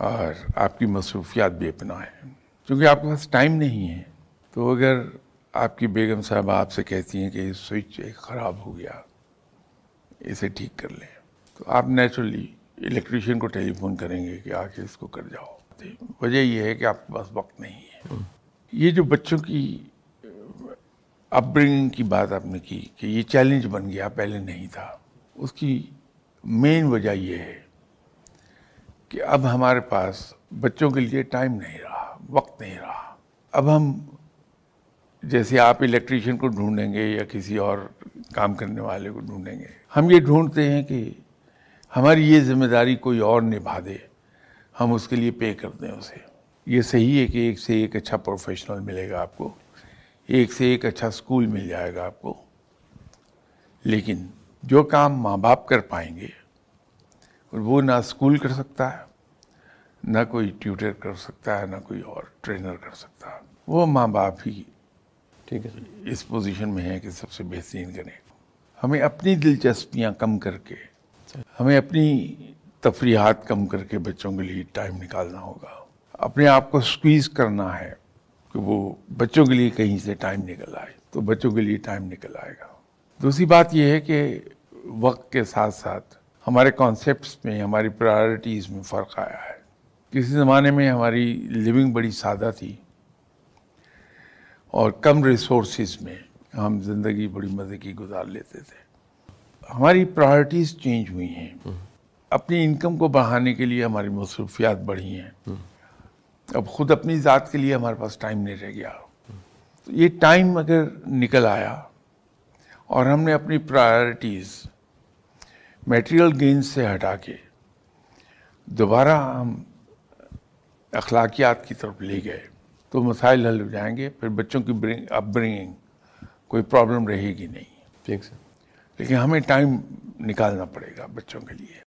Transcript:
और आपकी मसरूफियात भी अपना है क्योंकि आपके पास टाइम नहीं है तो अगर आपकी बेगम साहब आपसे कहती हैं कि स्विच एक ख़राब हो गया इसे ठीक कर लें तो आप नेचुरली इलेक्ट्रिशियन को टेलीफोन करेंगे कि आके इसको कर जाओ वजह यह है कि आपके पास वक्त नहीं है हम्म। ये जो बच्चों की अपब्रिंगिंग की बात आपने की कि ये चैलेंज बन गया पहले नहीं था उसकी मेन वजह यह है कि अब हमारे पास बच्चों के लिए टाइम नहीं रहा वक्त नहीं रहा अब हम जैसे आप इलेक्ट्रीशियन को ढूंढेंगे या किसी और काम करने वाले को ढूंढेंगे हम ये ढूंढते हैं कि हमारी ये जिम्मेदारी कोई और निभा दे हम उसके लिए पे कर दें उसे ये सही है कि एक से एक अच्छा प्रोफेशनल मिलेगा आपको एक से एक अच्छा स्कूल मिल जाएगा आपको लेकिन जो काम माँ बाप कर पाएंगे और वो ना स्कूल कर सकता है ना कोई ट्यूटर कर सकता है ना कोई और ट्रेनर कर सकता है वो माँ बाप ही ठीक है इस पोजीशन में है कि सबसे बेहतरीन करें हमें अपनी दिलचस्पियाँ कम करके हमें अपनी तफरीहत कम करके बच्चों के लिए टाइम निकालना होगा अपने आप को स्क्वीज़ करना है कि वो बच्चों के लिए कहीं से टाइम निकल आए तो बच्चों के लिए टाइम निकल आएगा दूसरी बात यह है कि वक्त के साथ साथ हमारे कॉन्सेप्ट्स में हमारी प्रायोरिटीज़ में फ़र्क आया है किसी ज़माने में हमारी लिविंग बड़ी सादा थी और कम रिसोर्स में हम ज़िंदगी बड़ी मज़े की गुजार लेते थे हमारी प्रायोरिटीज़ चेंज हुई हैं हम्म। अपनी इनकम को बढ़ाने के लिए हमारी मसरूफियात बढ़ी हैं हम्म। अब ख़ुद अपनी ज़ात के लिए हमारे पास टाइम नहीं रह गया तो ये टाइम अगर निकल आया और हमने अपनी प्रायोरिटीज़ मेटेरियल गेन से हटा के दोबारा हम अखलाकियात की तरफ ले गए तो मसाइल हल हो जाएंगे फिर बच्चों की अपब्रिंगिंग कोई प्रॉब्लम रहेगी नहीं ठीक सर लेकिन हमें टाइम निकालना पड़ेगा बच्चों के लिए